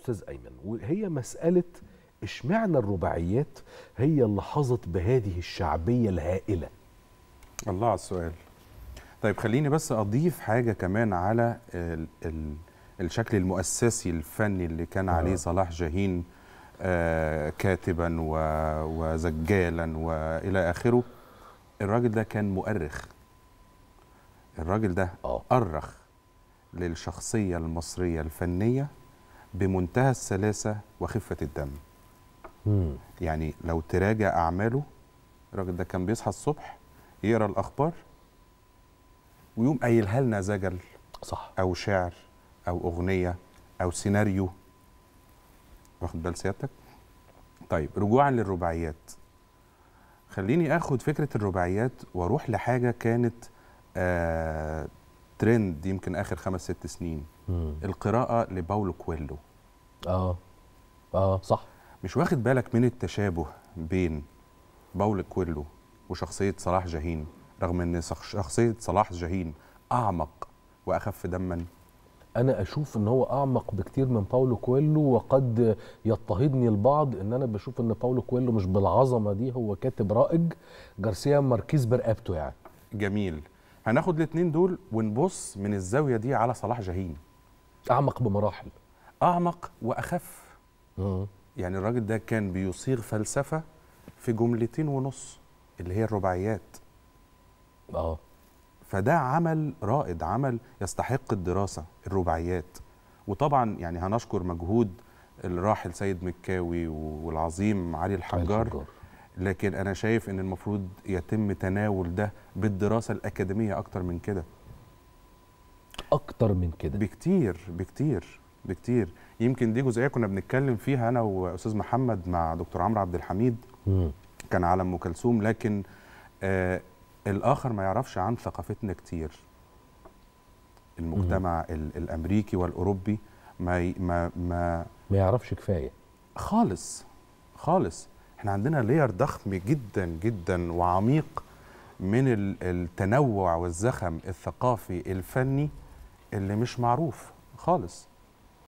استاذ ايمن وهي مساله اشمعنى الرباعيات هي اللي حظت بهذه الشعبيه الهائله الله على السؤال طيب خليني بس اضيف حاجه كمان على الـ الـ الشكل المؤسسي الفني اللي كان آه. عليه صلاح جاهين آه كاتبا وزجالا والى اخره الراجل ده كان مؤرخ الراجل ده آه. أرخ للشخصيه المصريه الفنيه بمنتهى السلاسه وخفه الدم مم. يعني لو تراجع اعماله الراجل ده كان بيصحى الصبح يقرا الاخبار ويقوم قايلها لنا زجل صح او شعر او اغنيه او سيناريو واخد بال سيادتك طيب رجوعا للرباعيات خليني اخد فكره الرباعيات واروح لحاجه كانت آه ترند يمكن اخر خمس ست سنين مم. القراءه لباولو كويلو اه اه صح مش واخد بالك من التشابه بين باولو كويلو وشخصيه صلاح جاهين رغم ان شخصيه صلاح جاهين اعمق واخف دما انا اشوف ان هو اعمق بكتير من باولو كويلو وقد يضطهدني البعض ان انا بشوف ان باولو كويلو مش بالعظمه دي هو كاتب رائج جارسيا ماركيز برقبته يعني جميل هناخد الاثنين دول ونبص من الزاويه دي على صلاح جاهين اعمق بمراحل اعمق واخف مم. يعني الراجل ده كان بيصيغ فلسفه في جملتين ونص اللي هي الرباعيات اه فده عمل رائد عمل يستحق الدراسه الرباعيات وطبعا يعني هنشكر مجهود الراحل سيد مكاوي والعظيم علي الحجار, علي الحجار. لكن انا شايف ان المفروض يتم تناول ده بالدراسه الاكاديميه اكتر من كده اكتر من كده بكتير بكتير بكتير يمكن دي جزئيه كنا بنتكلم فيها انا واستاذ محمد مع دكتور عمرو عبد الحميد م. كان على ام كلثوم لكن آه الاخر ما يعرفش عن ثقافتنا كتير المجتمع مم. الامريكي والاوروبي ما ما ما ما يعرفش كفايه خالص خالص احنا عندنا لير ضخم جدا جدا وعميق من التنوع والزخم الثقافي الفني اللي مش معروف خالص